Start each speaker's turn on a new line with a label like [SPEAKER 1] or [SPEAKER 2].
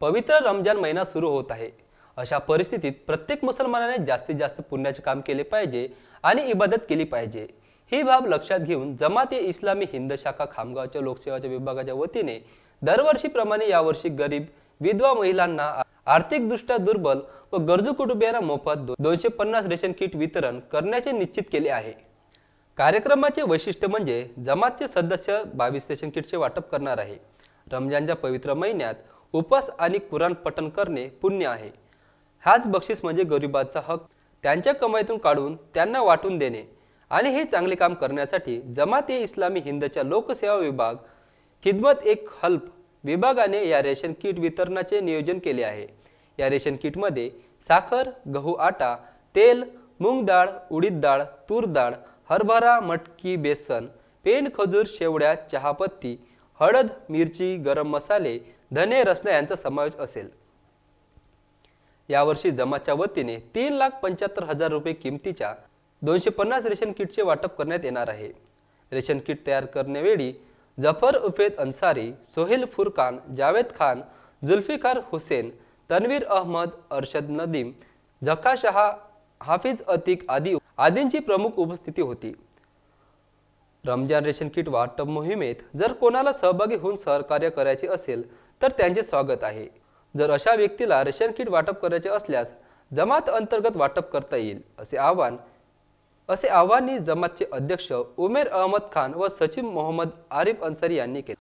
[SPEAKER 1] पवित्र रमजान महिना सुरू होत आहे अशा परिस्थितीत प्रत्येक मुसलमानाने जास्तीत जास्त पुण्याचे काम केले पाहिजे आणि इबादत केली पाहिजे ही बाब लक्षात घेऊन जमाते इस्लामी हिंद शाखा खामगावच्या लोकसेवाच्या विभागाच्या वतीने दरवर्षीप्रमाणे यावर्षी गरीब विधवा महिलांना आर्थिकदृष्ट्या दुर्बल व गरजू कुटुंबियांना मोफत दोनशे पन्नास रेशन किट वितरण करण्याचे निश्चित केले आहे कार्यक्रमाचे वैशिष्ट्य म्हणजे जमातचे सदस्य बावीस रेशन किटचे वाटप करणार आहे रमजानच्या पवित्र महिन्यात उपास आणि कुराण पठण करणे पुण्य आहे हाच बक्षीस म्हणजे गरिबाचा हक त्यांच्या कमाईतून काढून त्यांना वाटून देणे आणि हे चांगले काम करण्यासाठी जमात ए इस्लामी हिंदच्या लोकसेवा विभाग खिदमत एक हल्प विभागाने या रेशन किट वितरणाचे नियोजन केले आहे या रेशन किटमध्ये साखर गहू आटा तेल मूग डाळ उडीद डाळ तूर डाळ हरभरा मटकी बेसन पेन खजूर शेवड्या चहापत्ती हळद मिरची गरम मसाले धने रचना यांचा समावेश असेल यावर्षी जमाच्या वतीने तीन लाख पंच्याहत्तर हजार रुपये किमतीच्या दोनशे पन्नास रेशन किटचे वाटप करण्यात येणार आहे रेशन किट तयार करण्यावेळी जफर उफेद अन्सारी सोहेल फुरकान जावेद खान जुल्फिकार हुसेन तन्वीर अहमद अर्शद नदीम झका शहा हाफिज अतिक आदी आदींची प्रमुख उपस्थिती होती रमजान रेशन किट वाटप मोहिमेत जर कोणाला सहभागी होऊन सहकार्य करायचे असेल तर त्यांचे स्वागत आहे जर अशा व्यक्तीला रेशन किट वाटप करायचे असल्यास जमात अंतर्गत वाटप करता येईल असे आव्हान असे आव्हानही जमातचे अध्यक्ष उमेर अहमद खान व सचिव मोहम्मद आरिफ अन्सारी यांनी केले